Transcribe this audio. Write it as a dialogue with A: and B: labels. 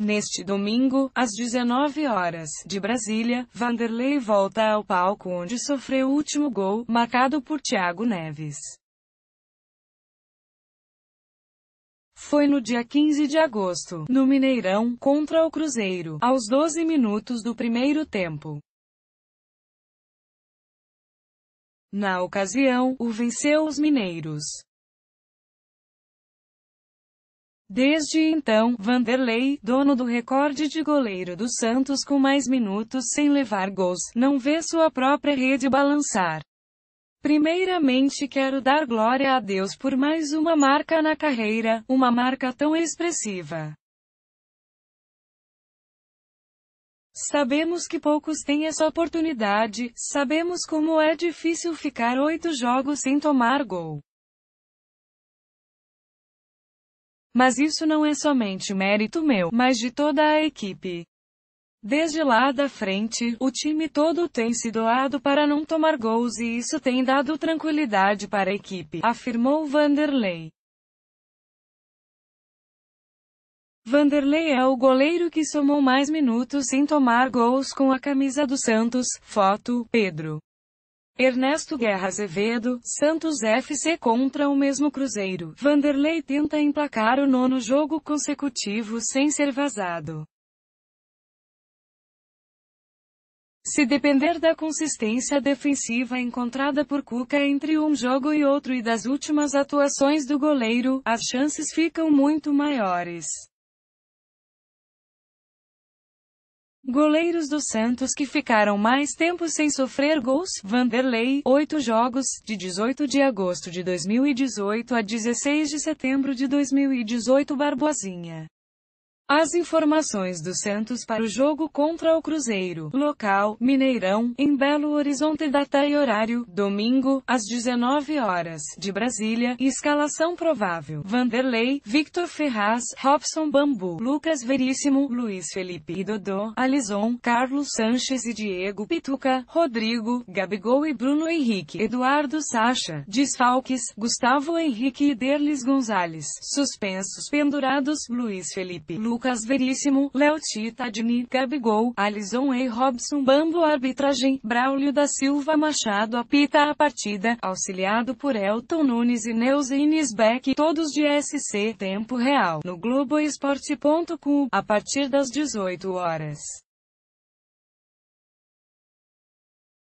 A: Neste domingo, às 19 horas, de Brasília, Vanderlei volta ao palco onde sofreu o último gol, marcado por Thiago Neves. Foi no dia 15 de agosto, no Mineirão, contra o Cruzeiro, aos 12 minutos do primeiro tempo. Na ocasião, o venceu os mineiros. Desde então, Vanderlei, dono do recorde de goleiro do Santos com mais minutos sem levar gols, não vê sua própria rede balançar. Primeiramente quero dar glória a Deus por mais uma marca na carreira, uma marca tão expressiva. Sabemos que poucos têm essa oportunidade, sabemos como é difícil ficar oito jogos sem tomar gol. Mas isso não é somente mérito meu, mas de toda a equipe. Desde lá da frente, o time todo tem se doado para não tomar gols e isso tem dado tranquilidade para a equipe, afirmou Vanderlei. Vanderlei é o goleiro que somou mais minutos sem tomar gols com a camisa do Santos. Foto: Pedro. Ernesto Guerra Azevedo, Santos FC contra o mesmo Cruzeiro. Vanderlei tenta emplacar o nono jogo consecutivo sem ser vazado. Se depender da consistência defensiva encontrada por Cuca entre um jogo e outro e das últimas atuações do goleiro, as chances ficam muito maiores. Goleiros do Santos que ficaram mais tempo sem sofrer gols, Vanderlei, 8 jogos, de 18 de agosto de 2018 a 16 de setembro de 2018 Barboazinha. As informações do Santos para o jogo contra o Cruzeiro. Local, Mineirão, em Belo Horizonte. Data e horário, domingo, às 19 horas, de Brasília. Escalação provável. Vanderlei, Victor Ferraz, Robson Bambu, Lucas Veríssimo, Luiz Felipe e Dodô, Alison, Carlos Sanches e Diego Pituca, Rodrigo, Gabigol e Bruno Henrique, Eduardo Sacha. Desfalques, Gustavo Henrique e Derlis Gonzalez. Suspensos, pendurados, Luiz Felipe, Lucas Lucas Veríssimo, Léo Tita Gabigol, Alisson E. Robson Bambo Arbitragem, Braulio da Silva Machado apita a partida, auxiliado por Elton Nunes e Neuza Beck, todos de SC, tempo real, no Globoesporte.com, a partir das 18 horas.